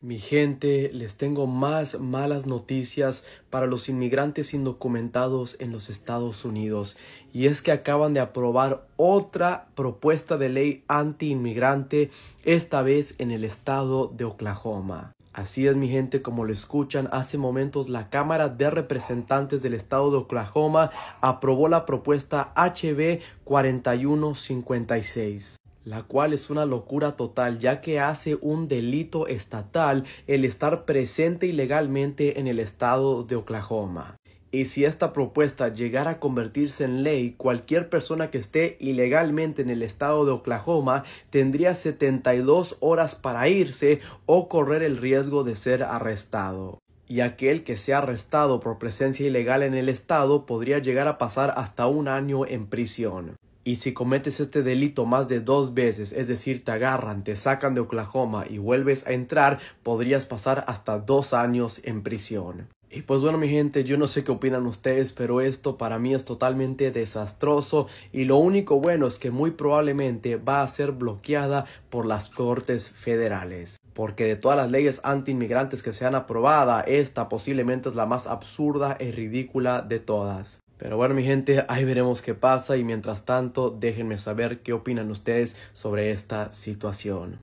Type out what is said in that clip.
Mi gente, les tengo más malas noticias para los inmigrantes indocumentados en los Estados Unidos. Y es que acaban de aprobar otra propuesta de ley anti-inmigrante, esta vez en el estado de Oklahoma. Así es mi gente, como lo escuchan, hace momentos la Cámara de Representantes del Estado de Oklahoma aprobó la propuesta HB 4156 la cual es una locura total ya que hace un delito estatal el estar presente ilegalmente en el estado de Oklahoma. Y si esta propuesta llegara a convertirse en ley, cualquier persona que esté ilegalmente en el estado de Oklahoma tendría 72 horas para irse o correr el riesgo de ser arrestado y aquel que sea arrestado por presencia ilegal en el estado podría llegar a pasar hasta un año en prisión. Y si cometes este delito más de dos veces, es decir, te agarran, te sacan de Oklahoma y vuelves a entrar, podrías pasar hasta dos años en prisión. Y pues bueno mi gente, yo no sé qué opinan ustedes, pero esto para mí es totalmente desastroso y lo único bueno es que muy probablemente va a ser bloqueada por las Cortes Federales. Porque de todas las leyes antiinmigrantes que se han aprobado, esta posiblemente es la más absurda y e ridícula de todas. Pero bueno, mi gente, ahí veremos qué pasa y mientras tanto déjenme saber qué opinan ustedes sobre esta situación.